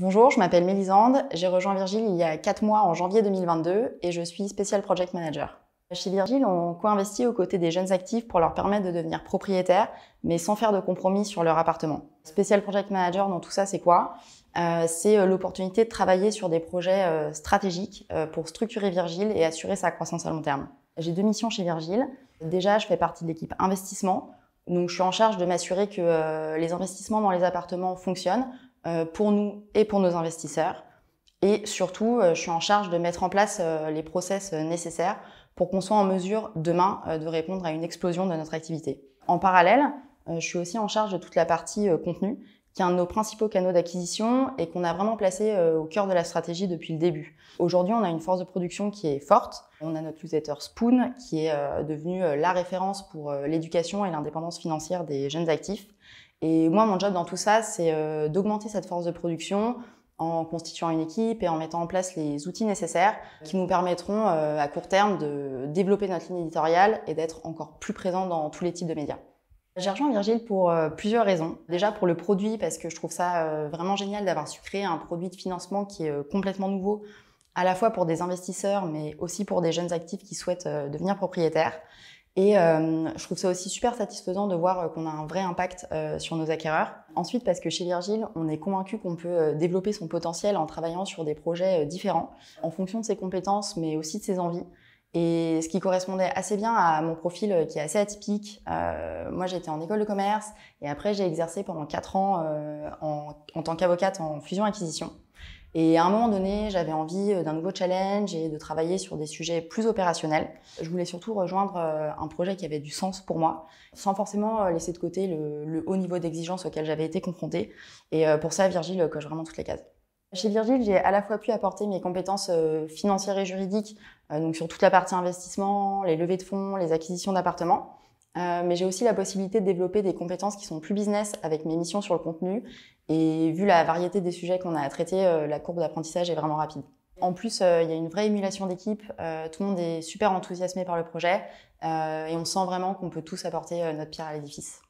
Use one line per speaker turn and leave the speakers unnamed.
Bonjour, je m'appelle Mélisande, j'ai rejoint Virgile il y a 4 mois en janvier 2022 et je suis Special Project Manager. Chez Virgile, on co-investit aux côtés des jeunes actifs pour leur permettre de devenir propriétaires, mais sans faire de compromis sur leur appartement. Special Project Manager dans tout ça, c'est quoi euh, C'est euh, l'opportunité de travailler sur des projets euh, stratégiques pour structurer Virgile et assurer sa croissance à long terme. J'ai deux missions chez Virgile. Déjà, je fais partie de l'équipe investissement, donc je suis en charge de m'assurer que les investissements dans les appartements fonctionnent euh, pour nous et pour nos investisseurs. Et surtout, euh, je suis en charge de mettre en place euh, les process nécessaires pour qu'on soit en mesure demain de répondre à une explosion de notre activité. En parallèle, je suis aussi en charge de toute la partie contenu qui est un de nos principaux canaux d'acquisition et qu'on a vraiment placé euh, au cœur de la stratégie depuis le début. Aujourd'hui, on a une force de production qui est forte. On a notre newsletter Spoon, qui est euh, devenu euh, la référence pour l'éducation et l'indépendance financière des jeunes actifs. Et moi, mon job dans tout ça, c'est d'augmenter cette force de production en constituant une équipe et en mettant en place les outils nécessaires qui nous permettront à court terme de développer notre ligne éditoriale et d'être encore plus présent dans tous les types de médias. J'ai rejoint Virgile pour euh, plusieurs raisons. Déjà pour le produit, parce que je trouve ça euh, vraiment génial d'avoir su créer un produit de financement qui est euh, complètement nouveau, à la fois pour des investisseurs, mais aussi pour des jeunes actifs qui souhaitent devenir propriétaires. Et je trouve ça aussi super satisfaisant de voir qu'on a un vrai impact sur nos acquéreurs. Ensuite, parce que chez Virgile, on est convaincu qu'on peut développer son potentiel en travaillant sur des projets différents, en fonction de ses compétences, mais aussi de ses envies. Et ce qui correspondait assez bien à mon profil euh, qui est assez atypique. Euh, moi, j'étais en école de commerce et après, j'ai exercé pendant 4 ans euh, en, en, tant qu'avocate en fusion-acquisition. Et à un moment donné, j'avais envie euh, d'un nouveau challenge et de travailler sur des sujets plus opérationnels. Je voulais surtout rejoindre un projet qui avait du sens pour moi, sans forcément laisser de côté le, le haut niveau d'exigence auquel j'avais été confrontée. Et pour ça, Virgile coche vraiment toutes les cases. Chez Virgile, j'ai à la fois pu apporter mes compétences euh, financières et juridiques, euh, donc sur toute la partie investissement, les levées de fonds, les acquisitions d'appartements, euh, mais j'ai aussi la possibilité de développer des compétences qui sont plus business avec mes missions sur le contenu. Et vu la variété des sujets qu'on a à traiter, la courbe d'apprentissage est vraiment rapide. En plus, il y a une vraie émulation d'équipe. tout le monde est super enthousiasmé par le projet et on sent vraiment qu'on peut tous apporter notre pierre à l'édifice.